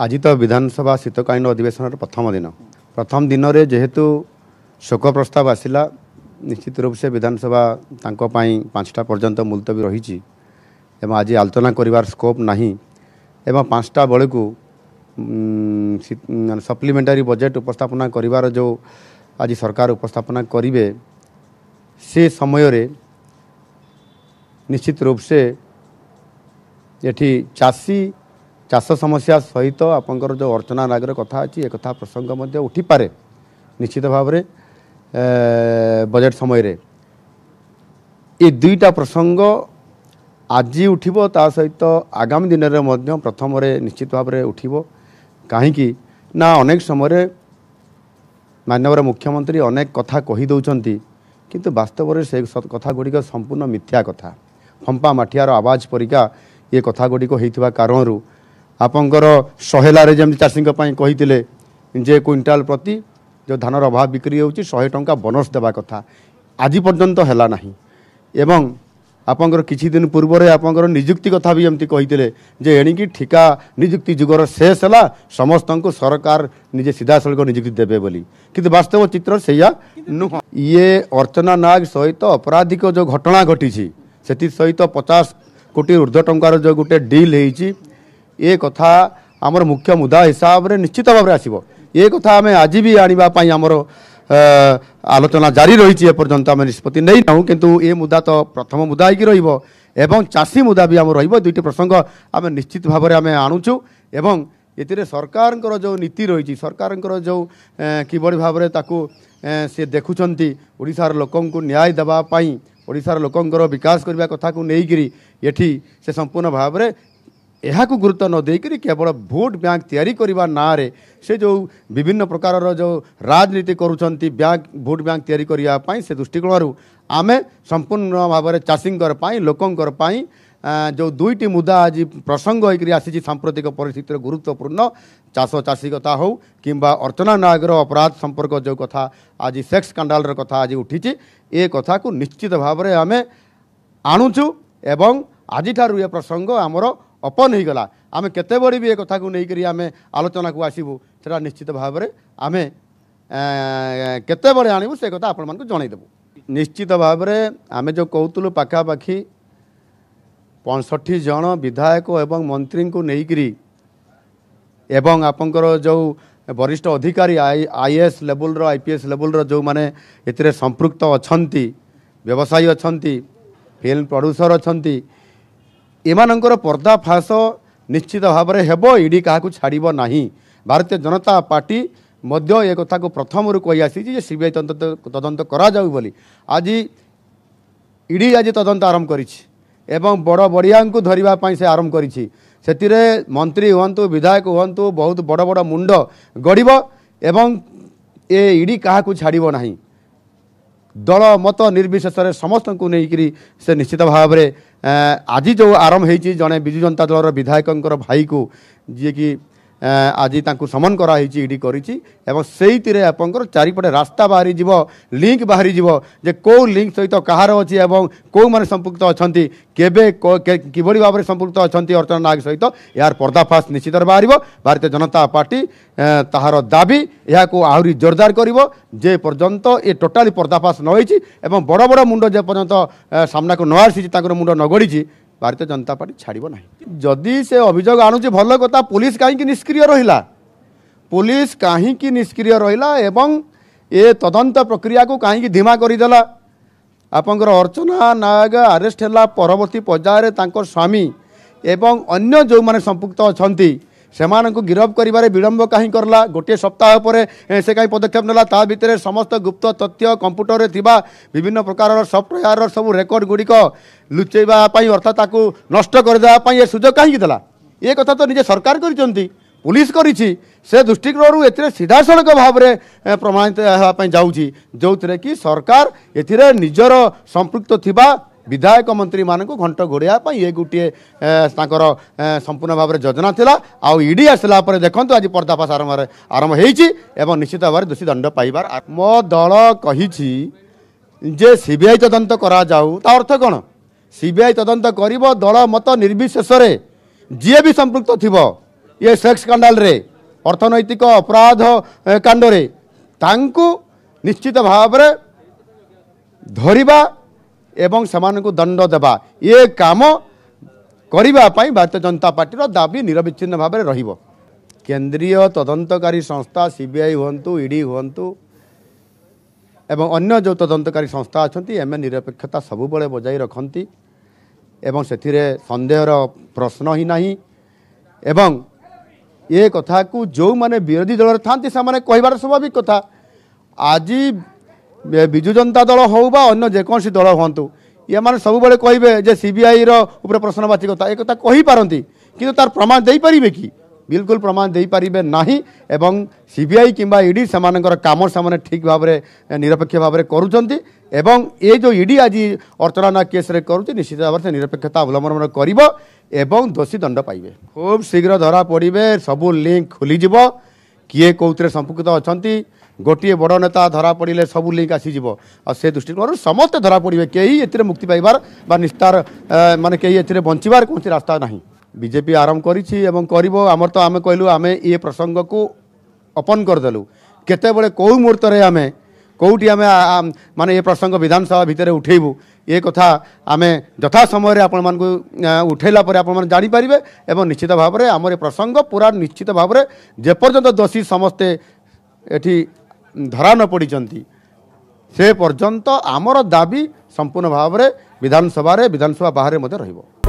ଆଜି ତ ବିଧାନସଭା ଶୀତକାଳୀନ ଅଧିବେଶନର ପ୍ରଥମ ଦିନ ପ୍ରଥମ ଦିନରେ ଯେହେତୁ ଶୋକ ପ୍ରସ୍ତାବ ଆସିଲା ନିଶ୍ଚିତ ରୂପ ସେ ବିଧାନସଭା ତାଙ୍କ ପାଇଁ ପାଞ୍ଚଟା ପର୍ଯ୍ୟନ୍ତ ମୁଲତବୀ ରହିଛି ଏବଂ ଆଜି ଆଲୋଚନା କରିବାର ସ୍କୋପ୍ ନାହିଁ ଏବଂ ପାଞ୍ଚଟା ବେଳକୁ ସପ୍ଲିମେଣ୍ଟାରୀ ବଜେଟ୍ ଉପସ୍ଥାପନା କରିବାର ଯେଉଁ ଆଜି ସରକାର ଉପସ୍ଥାପନା କରିବେ ସେ ସମୟରେ ନିଶ୍ଚିତ ରୂପ ସେ ଏଠି ଚାଷୀ ଚାଷ ସମସ୍ୟା ସହିତ ଆପଣଙ୍କର ଯେଉଁ ଅର୍ଚ୍ଚନା ନାଗରେ କଥା ଅଛି ଏ କଥା ପ୍ରସଙ୍ଗ ମଧ୍ୟ ଉଠିପାରେ ନିଶ୍ଚିତ ଭାବରେ ବଜେଟ୍ ସମୟରେ ଏ ଦୁଇଟା ପ୍ରସଙ୍ଗ ଆଜି ଉଠିବ ତା ସହିତ ଆଗାମୀ ଦିନରେ ମଧ୍ୟ ପ୍ରଥମରେ ନିଶ୍ଚିତ ଭାବରେ ଉଠିବ କାହିଁକି ନା ଅନେକ ସମୟରେ ମାନ୍ୟବର ମୁଖ୍ୟମନ୍ତ୍ରୀ ଅନେକ କଥା କହିଦେଉଛନ୍ତି କିନ୍ତୁ ବାସ୍ତବରେ ସେ କଥା ଗୁଡ଼ିକ ସମ୍ପୂର୍ଣ୍ଣ ମିଥ୍ୟା କଥା ଫମ୍ପା ମାଠିଆର ଆବାଜ ପରିକା ଏ ଗୁଡ଼ିକ ହେଇଥିବା କାରଣରୁ ଆପଣଙ୍କର ଶହେଲାରେ ଯେମିତି ଚାଷୀଙ୍କ ପାଇଁ କହିଥିଲେ ଯେ କୁଇଣ୍ଟାଲ ପ୍ରତି ଯେଉଁ ଧାନର ଅଭାବ ବିକ୍ରି ହେଉଛି ଶହେ ଟଙ୍କା ବୋନସ୍ ଦେବା କଥା ଆଜି ପର୍ଯ୍ୟନ୍ତ ହେଲା ନାହିଁ ଏବଂ ଆପଣଙ୍କର କିଛି ଦିନ ପୂର୍ବରେ ଆପଣଙ୍କର ନିଯୁକ୍ତି କଥା ବି ଏମିତି କହିଥିଲେ ଯେ ଏଣିକି ଠିକା ନିଯୁକ୍ତି ଯୁଗର ଶେଷ ହେଲା ସମସ୍ତଙ୍କୁ ସରକାର ନିଜେ ସିଧାସଳଖ ନିଯୁକ୍ତି ଦେବେ ବୋଲି କିନ୍ତୁ ବାସ୍ତବ ଚିତ୍ର ସେଇଆ ନୁହଁ ଇଏ ଅର୍ଚ୍ଚନା ନାଗ ସହିତ ଅପରାଧିକ ଯେଉଁ ଘଟଣା ଘଟିଛି ସେଥି ସହିତ ପଚାଶ କୋଟି ଉର୍ଦ୍ଧ୍ୱ ଟଙ୍କାର ଯେଉଁ ଗୋଟେ ଡିଲ୍ ହେଇଛି ଏ କଥା ଆମର ମୁଖ୍ୟ ମୁଦା ହିସାବରେ ନିଶ୍ଚିତ ଭାବରେ ଆସିବ ଏ କଥା ଆମେ ଆଜି ବି ଆଣିବା ପାଇଁ ଆମର ଆଲୋଚନା ଜାରି ରହିଛି ଏପର୍ଯ୍ୟନ୍ତ ଆମେ ନିଷ୍ପତ୍ତି ନେଇନାହୁଁ କିନ୍ତୁ ଏ ମୁଦା ତ ପ୍ରଥମ ମୁଦା ହେଇକି ରହିବ ଏବଂ ଚାଷୀ ମୁଦା ବି ଆମର ରହିବ ଦୁଇଟି ପ୍ରସଙ୍ଗ ଆମେ ନିଶ୍ଚିତ ଭାବରେ ଆମେ ଆଣୁଛୁ ଏବଂ ଏଥିରେ ସରକାରଙ୍କର ଯେଉଁ ନୀତି ରହିଛି ସରକାରଙ୍କର ଯେଉଁ କିଭଳି ଭାବରେ ତାକୁ ସେ ଦେଖୁଛନ୍ତି ଓଡ଼ିଶାର ଲୋକଙ୍କୁ ନ୍ୟାୟ ଦେବା ପାଇଁ ଓଡ଼ିଶାର ଲୋକଙ୍କର ବିକାଶ କରିବା କଥାକୁ ନେଇକିରି ଏଠି ସେ ସମ୍ପୂର୍ଣ୍ଣ ଭାବରେ ଏହାକୁ ଗୁରୁତ୍ୱ ନ ଦେଇକରି କେବଳ ଭୋଟ୍ ବ୍ୟାଙ୍କ ତିଆରି କରିବା ନାଁରେ ସେ ଯେଉଁ ବିଭିନ୍ନ ପ୍ରକାରର ଯେଉଁ ରାଜନୀତି କରୁଛନ୍ତି ବ୍ୟାଙ୍କ ଭୋଟ୍ ବ୍ୟାଙ୍କ ତିଆରି କରିବା ପାଇଁ ସେ ଦୃଷ୍ଟିକୋଣରୁ ଆମେ ସମ୍ପୂର୍ଣ୍ଣ ଭାବରେ ଚାଷୀଙ୍କର ପାଇଁ ଲୋକଙ୍କର ପାଇଁ ଯେଉଁ ଦୁଇଟି ମୁଦା ଆଜି ପ୍ରସଙ୍ଗ ହୋଇକରି ଆସିଛି ସାମ୍ପ୍ରତିକ ପରିସ୍ଥିତିରେ ଗୁରୁତ୍ୱପୂର୍ଣ୍ଣ ଚାଷ ଚାଷୀ କଥା ହେଉ କିମ୍ବା ଅର୍ଚ୍ଚନା ନାୟକର ଅପରାଧ ସମ୍ପର୍କ ଯେଉଁ କଥା ଆଜି ସେକ୍ସ ସ୍କାଣ୍ଡାଲର କଥା ଆଜି ଉଠିଛି ଏ କଥାକୁ ନିଶ୍ଚିତ ଭାବରେ ଆମେ ଆଣୁଛୁ ଏବଂ ଆଜିଠାରୁ ଏ ପ୍ରସଙ୍ଗ ଆମର ଓପନ୍ ହୋଇଗଲା ଆମେ କେତେ ବଡ଼ି ବି ଏ କଥାକୁ ନେଇକରି ଆମେ ଆଲୋଚନାକୁ ଆସିବୁ ସେଟା ନିଶ୍ଚିତ ଭାବରେ ଆମେ କେତେବେଳେ ଆଣିବୁ ସେ କଥା ଆପଣମାନଙ୍କୁ ଜଣାଇଦେବୁ ନିଶ୍ଚିତ ଭାବରେ ଆମେ ଯେଉଁ କହୁଥିଲୁ ପାଖାପାଖି ପଞ୍ଚଷଠି ଜଣ ବିଧାୟକ ଏବଂ ମନ୍ତ୍ରୀଙ୍କୁ ନେଇକରି ଏବଂ ଆପଣଙ୍କର ଯେଉଁ ବରିଷ୍ଠ ଅଧିକାରୀ ଆଇ ଆଇ ଏସ୍ ଲେବୁଲ୍ର ଆଇ ପି ଏସ୍ ଲେବୁଲ୍ର ଯେଉଁମାନେ ଏଥିରେ ସମ୍ପୃକ୍ତ ଅଛନ୍ତି ବ୍ୟବସାୟୀ ଅଛନ୍ତି ଫିଲ୍ମ ପ୍ରଡ଼୍ୟୁସର୍ ଅଛନ୍ତି ଏମାନଙ୍କର ପର୍ଦ୍ଦାଫାସ ନିଶ୍ଚିତ ଭାବରେ ହେବ ଇଡ଼ି କାହାକୁ ଛାଡ଼ିବ ନାହିଁ ଭାରତୀୟ ଜନତା ପାର୍ଟି ମଧ୍ୟ ଏ କଥାକୁ ପ୍ରଥମରୁ କହିଆସିଛି ଯେ ସିବିଆଇ ତଦନ୍ତ କରାଯାଉ ବୋଲି ଆଜି ଇଡ଼ି ଆଜି ତଦନ୍ତ ଆରମ୍ଭ କରିଛି ଏବଂ ବଡ଼ ବଡ଼ିଆଙ୍କୁ ଧରିବା ପାଇଁ ସେ ଆରମ୍ଭ କରିଛି ସେଥିରେ ମନ୍ତ୍ରୀ ହୁଅନ୍ତୁ ବିଧାୟକ ହୁଅନ୍ତୁ ବହୁତ ବଡ଼ ବଡ଼ ମୁଣ୍ଡ ଗଢ଼ିବ ଏବଂ ଏ ଇଡ଼ି କାହାକୁ ଛାଡ଼ିବ ନାହିଁ ଦଳ ମତ ନିର୍ବିଶେଷରେ ସମସ୍ତଙ୍କୁ ନେଇକରି ସେ ନିଶ୍ଚିତ ଭାବରେ আজি ଯେଉଁ ଆରମ୍ଭ ହେଇଛି ଜଣେ ବିଜୁ ଜନତା ଦଳର ବିଧାୟକଙ୍କର ଭାଇକୁ ଯିଏକି ଆଜି ତାଙ୍କୁ ସମନ କରାହେଇଛି ଇ ଡି କରିଛି ଏବଂ ସେଇଥିରେ ଆପଣଙ୍କର ଚାରିପଟେ ରାସ୍ତା ବାହାରିଯିବ ଲିଙ୍କ ବାହାରିଯିବ ଯେ କେଉଁ ଲିଙ୍କ ସହିତ କାହାର ଅଛି ଏବଂ କେଉଁମାନେ ସମ୍ପୃକ୍ତ ଅଛନ୍ତି କେବେ କିଭଳି ଭାବରେ ସମ୍ପୃକ୍ତ ଅଛନ୍ତି ଅର୍ଚ୍ଚନା ନାୟକ ସହିତ ଏହାର ପର୍ଦ୍ଦାଫାସ୍ ନିଶ୍ଚିତରେ ବାହାରିବ ଭାରତୀୟ ଜନତା ପାର୍ଟି ତାହାର ଦାବି ଏହାକୁ ଆହୁରି ଜୋରଦାର କରିବ ଯେପର୍ଯ୍ୟନ୍ତ ଏ ଟୋଟାଲି ପର୍ଦ୍ଦାଫାସ୍ ନ ହୋଇଛି ଏବଂ ବଡ଼ ବଡ଼ ମୁଣ୍ଡ ଯେପର୍ଯ୍ୟନ୍ତ ସାମ୍ନାକୁ ନ ଆସିଛି ତାଙ୍କର ମୁଣ୍ଡ ନ ଗଡ଼ିଛି ଭାରତୀୟ ଜନତା ପାର୍ଟି ଛାଡ଼ିବ ନାହିଁ ଯଦି ସେ ଅଭିଯୋଗ ଆଣୁଛି ଭଲ କଥା ପୋଲିସ କାହିଁକି ନିଷ୍କ୍ରିୟ ରହିଲା ପୋଲିସ କାହିଁକି ନିଷ୍କ୍ରିୟ ରହିଲା ଏବଂ ଏ ତଦନ୍ତ ପ୍ରକ୍ରିୟାକୁ କାହିଁକି ଧିମା କରିଦେଲା ଆପଣଙ୍କର ଅର୍ଚ୍ଚନା ନାୟକ ଆରେଷ୍ଟ ହେଲା ପରବର୍ତ୍ତୀ ପର୍ଯ୍ୟାୟରେ ତାଙ୍କ ସ୍ୱାମୀ ଏବଂ ଅନ୍ୟ ଯେଉଁମାନେ ସମ୍ପୃକ୍ତ ଅଛନ୍ତି ସେମାନଙ୍କୁ ଗିରଫ କରିବାରେ ବିଳମ୍ବ କାହିଁ କରିଲା ଗୋଟିଏ ସପ୍ତାହ ପରେ ସେ କାହିଁ ପଦକ୍ଷେପ ନେଲା ତା ଭିତରେ ସମସ୍ତ ଗୁପ୍ତ ତଥ୍ୟ କମ୍ପ୍ୟୁଟରରେ ଥିବା ବିଭିନ୍ନ ପ୍ରକାରର ସଫ୍ଟୱେୟାରର ସବୁ ରେକର୍ଡ଼ ଗୁଡ଼ିକ ଲୁଚେଇବା ପାଇଁ ଅର୍ଥାତ୍ ତାକୁ ନଷ୍ଟ କରିଦେବା ପାଇଁ ଏ ସୁଯୋଗ କାହିଁକି ଦେଲା ଏ କଥା ତ ନିଜେ ସରକାର କରିଛନ୍ତି ପୋଲିସ କରିଛି ସେ ଦୃଷ୍ଟିକୋଣରୁ ଏଥିରେ ସିଧାସଳଖ ଭାବରେ ପ୍ରମାଣିତ ହେବା ପାଇଁ ଯାଉଛି ଯେଉଁଥିରେ କି ସରକାର ଏଥିରେ ନିଜର ସମ୍ପୃକ୍ତ ଥିବା ବିଧାୟକ ମନ୍ତ୍ରୀମାନଙ୍କୁ ଘଣ୍ଟ ଘୋଡ଼ାଇବା ପାଇଁ ଇଏ ଗୋଟିଏ ତାଙ୍କର ସମ୍ପୂର୍ଣ୍ଣ ଭାବରେ ଯୋଜନା ଥିଲା ଆଉ ଇ ଡି ଆସିଲା ପରେ ଦେଖନ୍ତୁ ଆଜି ପର୍ଦ୍ଦାଫାଶ ଆରମ୍ଭରେ ଆରମ୍ଭ ହୋଇଛି ଏବଂ ନିଶ୍ଚିତ ଭାବରେ ଦୋଷୀ ଦଣ୍ଡ ପାଇବାର ମୋ ଦଳ କହିଛି ଯେ ସି ବି ଆଇ ତଦନ୍ତ କରାଯାଉ ତା ଅର୍ଥ କ'ଣ ସି ବି ଆଇ ତଦନ୍ତ କରିବ ଦଳ ମତ ନିର୍ବିଶେଷରେ ଯିଏ ବି ସମ୍ପୃକ୍ତ ଥିବ ଇଏ ସେକ୍ସ କାଣ୍ଡାଲରେ ଅର୍ଥନୈତିକ ଅପରାଧ କାଣ୍ଡରେ ତାଙ୍କୁ ନିଶ୍ଚିତ ଭାବରେ ଧରିବା ଏବଂ ସେମାନଙ୍କୁ ଦଣ୍ଡ ଦେବା ଏ କାମ କରିବା ପାଇଁ ଭାରତୀୟ ଜନତା ପାର୍ଟିର ଦାବି ନିରବିଚ୍ଛିନ୍ନ ଭାବରେ ରହିବ କେନ୍ଦ୍ରୀୟ ତଦନ୍ତକାରୀ ସଂସ୍ଥା ସି ବି ଆଇ ହୁଅନ୍ତୁ ଇ ଡ଼ି ହୁଅନ୍ତୁ ଏବଂ ଅନ୍ୟ ଯେଉଁ ତଦନ୍ତକାରୀ ସଂସ୍ଥା ଅଛନ୍ତି ଏମ୍ଏ ନିରପେକ୍ଷତା ସବୁବେଳେ ବଜାଇ ରଖନ୍ତି ଏବଂ ସେଥିରେ ସନ୍ଦେହର ପ୍ରଶ୍ନ ହିଁ ନାହିଁ ଏବଂ ଏ କଥାକୁ ଯେଉଁମାନେ ବିରୋଧୀ ଦଳରେ ଥାନ୍ତି ସେମାନେ କହିବାର ସ୍ୱାଭାବିକ କଥା ଆଜି ବିଜୁ ଜନତା ଦଳ ହେଉ ବା ଅନ୍ୟ ଯେକୌଣସି ଦଳ ହୁଅନ୍ତୁ ଏମାନେ ସବୁବେଳେ କହିବେ ଯେ ସିବିଆଇର ଉପରେ ପ୍ରଶ୍ନବାଚୀ କଥା ଏ କଥା କହିପାରନ୍ତି କିନ୍ତୁ ତାର ପ୍ରମାଣ ଦେଇପାରିବେ କି ବିଲକୁଲ ପ୍ରମାଣ ଦେଇପାରିବେ ନାହିଁ ଏବଂ ସି ବି ଆଇ କିମ୍ବା ଇଡ଼ି e ସେମାନଙ୍କର କାମ ସେମାନେ ଠିକ୍ ଭାବରେ ନିରପେକ୍ଷ ଭାବରେ କରୁଛନ୍ତି ଏବଂ ଏ ଯେଉଁ ଇଡ଼ି e ଆଜି ଅର୍ଚ୍ଚନା କେସ୍ରେ କରୁଛି ନିଶ୍ଚିତ ଭାବରେ ସେ ନିରପେକ୍ଷତା ଅବଲମ୍ବନ କରିବ ଏବଂ ଦୋଷୀ ଦଣ୍ଡ ପାଇବେ ଖୁବ୍ ଶୀଘ୍ର ଧରା ପଡ଼ିବେ ସବୁ ଲିଙ୍କ୍ ଖୋଲିଯିବ କିଏ କେଉଁଥିରେ ସମ୍ପୃକ୍ତ ଅଛନ୍ତି ଗୋଟିଏ ବଡ଼ ନେତା ଧରା ପଡ଼ିଲେ ସବୁ ଲିଙ୍କ୍ ଆସିଯିବ ଆଉ ସେ ଦୃଷ୍ଟିକୋଣରୁ ସମସ୍ତେ ଧରା ପଡ଼ିବେ କେହି ଏଥିରେ ମୁକ୍ତି ପାଇବାର ବା ନିସ୍ତାର ମାନେ କେହି ଏଥିରେ ବଞ୍ଚିବାର କୌଣସି ରାସ୍ତା ନାହିଁ ବିଜେପି ଆରମ୍ଭ କରିଛି ଏବଂ କରିବ ଆମର ତ ଆମେ କହିଲୁ ଆମେ ଏ ପ୍ରସଙ୍ଗକୁ ଓପନ୍ କରିଦେଲୁ କେତେବେଳେ କେଉଁ ମୁହୂର୍ତ୍ତରେ ଆମେ କେଉଁଠି ଆମେ ମାନେ ଏ ପ୍ରସଙ୍ଗ ବିଧାନସଭା ଭିତରେ ଉଠେଇବୁ ଏ କଥା ଆମେ ଯଥା ସମୟରେ ଆପଣମାନଙ୍କୁ ଉଠେଇଲା ପରେ ଆପଣମାନେ ଜାଣିପାରିବେ ଏବଂ ନିଶ୍ଚିତ ଭାବରେ ଆମର ଏ ପ୍ରସଙ୍ଗ ପୁରା ନିଶ୍ଚିତ ଭାବରେ ଯେପର୍ଯ୍ୟନ୍ତ ଦୋଷୀ ସମସ୍ତେ ଏଠି ଧରା ନ ପଡ଼ିଛନ୍ତି ସେ ପର୍ଯ୍ୟନ୍ତ ଆମର ଦାବି ସମ୍ପୂର୍ଣ୍ଣ ଭାବରେ ବିଧାନସଭାରେ ବିଧାନସଭା ବାହାରେ ମଧ୍ୟ ରହିବ